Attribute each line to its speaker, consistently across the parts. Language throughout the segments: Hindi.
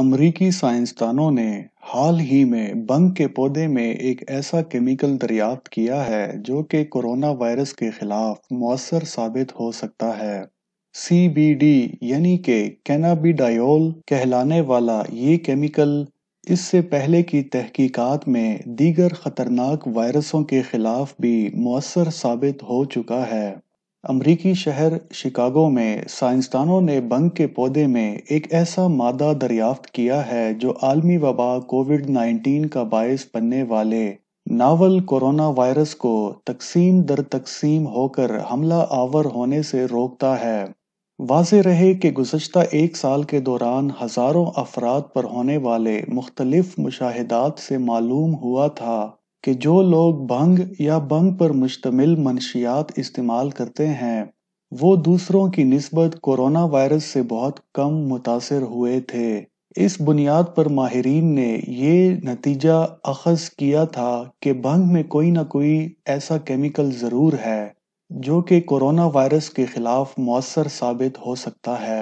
Speaker 1: अमरीकी साइंसदानों ने हाल ही में बंग के पौधे में एक ऐसा केमिकल दरियाफ्त किया है जो कि कोरोना वायरस के खिलाफ मौसर साबित हो सकता है सी बी डी यानी कि कैनाबीडायोल कहलाने वाला ये केमिकल इससे पहले की तहकीकात में दीगर खतरनाक वायरसों के खिलाफ भी मौसर साबित हो चुका है अमरीकी शहर शिकागो में साइंसदानों ने बंग के पौधे में एक ऐसा मादा दरियाफ्त किया है जो आलमी वबा कोविड 19 का बायस बनने वाले नावल कोरोना वायरस को तकसीम दर तकसीम होकर हमला आवर होने से रोकता है वाज रहे कि गुजशत एक साल के दौरान हज़ारों अफराद पर होने वाले मुख्तलिफ मुशाहदात से मालूम हुआ था कि जो लोग भंग या भंग पर मुश्तमिल मनशियात इस्तेमाल करते हैं वो दूसरों की नस्बत कोरोना वायरस से बहुत कम मुतासर हुए थे इस बुनियाद पर माहरीन ने ये नतीजा अखज़ किया था कि भंग में कोई ना कोई ऐसा केमिकल ज़रूर है जो कि कोरोना वायरस के खिलाफ मौसर साबित हो सकता है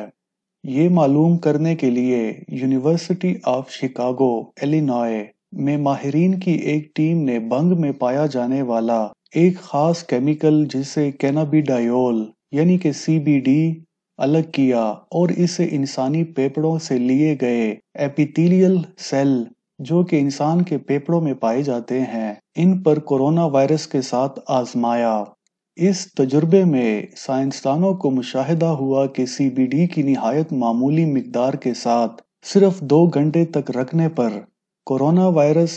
Speaker 1: ये मालूम करने के लिए यूनिवर्सिटी ऑफ शिकागो एलिनॉय में माहरीन की एक टीम ने बंग में पाया जाने वाला एक खास केमिकल जिसे कैनाबीडायोल यानी कि सीबीडी अलग किया और इसे इंसानी पेपड़ों से लिए गए एपिथेलियल सेल जो कि इंसान के पेपड़ों में पाए जाते हैं इन पर कोरोना वायरस के साथ आजमाया इस तजुर्बे में साइंसदानों को मुशाहिदा हुआ कि सीबीडी की नहायत मामूली मकदार के साथ सिर्फ दो घंटे तक रखने पर कोरोना वायरस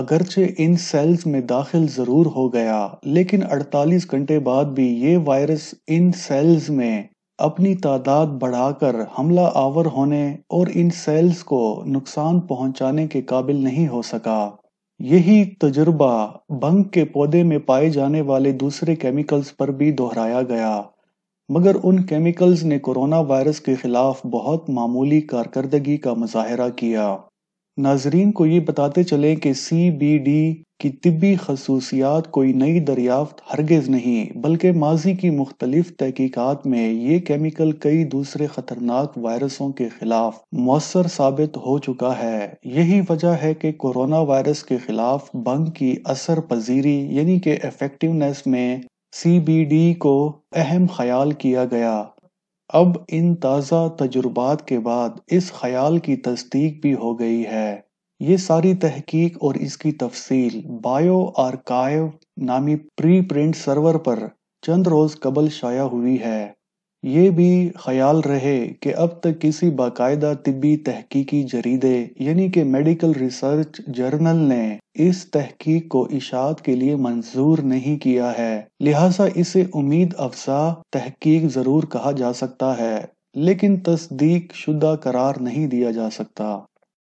Speaker 1: अगरचे इन सेल्स में दाखिल ज़रूर हो गया लेकिन 48 घंटे बाद भी ये वायरस इन सेल्स में अपनी तादाद बढ़ाकर हमला आवर होने और इन सेल्स को नुकसान पहुंचाने के काबिल नहीं हो सका यही तजुर्बा बंक के पौधे में पाए जाने वाले दूसरे केमिकल्स पर भी दोहराया गया मगर उन केमिकल्स ने कोरोना वायरस के खिलाफ बहुत मामूली कारकर्दगी का मुजाहरा किया नाजरीन को ये बताते चले कि सी बी डी की तिबी खसूसियात कोई नई दरियाफ्त हरगज़ नहीं बल्कि माजी की मुख्तलिफ तहकीकत में ये केमिकल कई दूसरे ख़तरनाक वायरसों के खिलाफ मौसर साबित हो चुका है यही वजह है कि कोरोना वायरस के खिलाफ बंग की असर पजीरी यानी कि इफेक्टिवनेस में सी बी डी को अहम ख्याल किया गया अब इन ताज़ा तजुर्बात के बाद इस ख्याल की तस्दीक भी हो गई है ये सारी तहकीक और इसकी तफसील बायो आर्काइव नामी प्री प्रिंट सर्वर पर चंद रोज़ कबल शाया हुई है ये भी ख्याल रहे कि अब तक किसी बाकायदा तिबी तहकीकी जरीदे यानी कि मेडिकल रिसर्च जर्नल ने इस तहकीक को इशात के लिए मंजूर नहीं किया है लिहाजा इसे उम्मीद अफसा तहकीक जरूर कहा जा सकता है लेकिन तस्दीक शुदा करार नहीं दिया जा सकता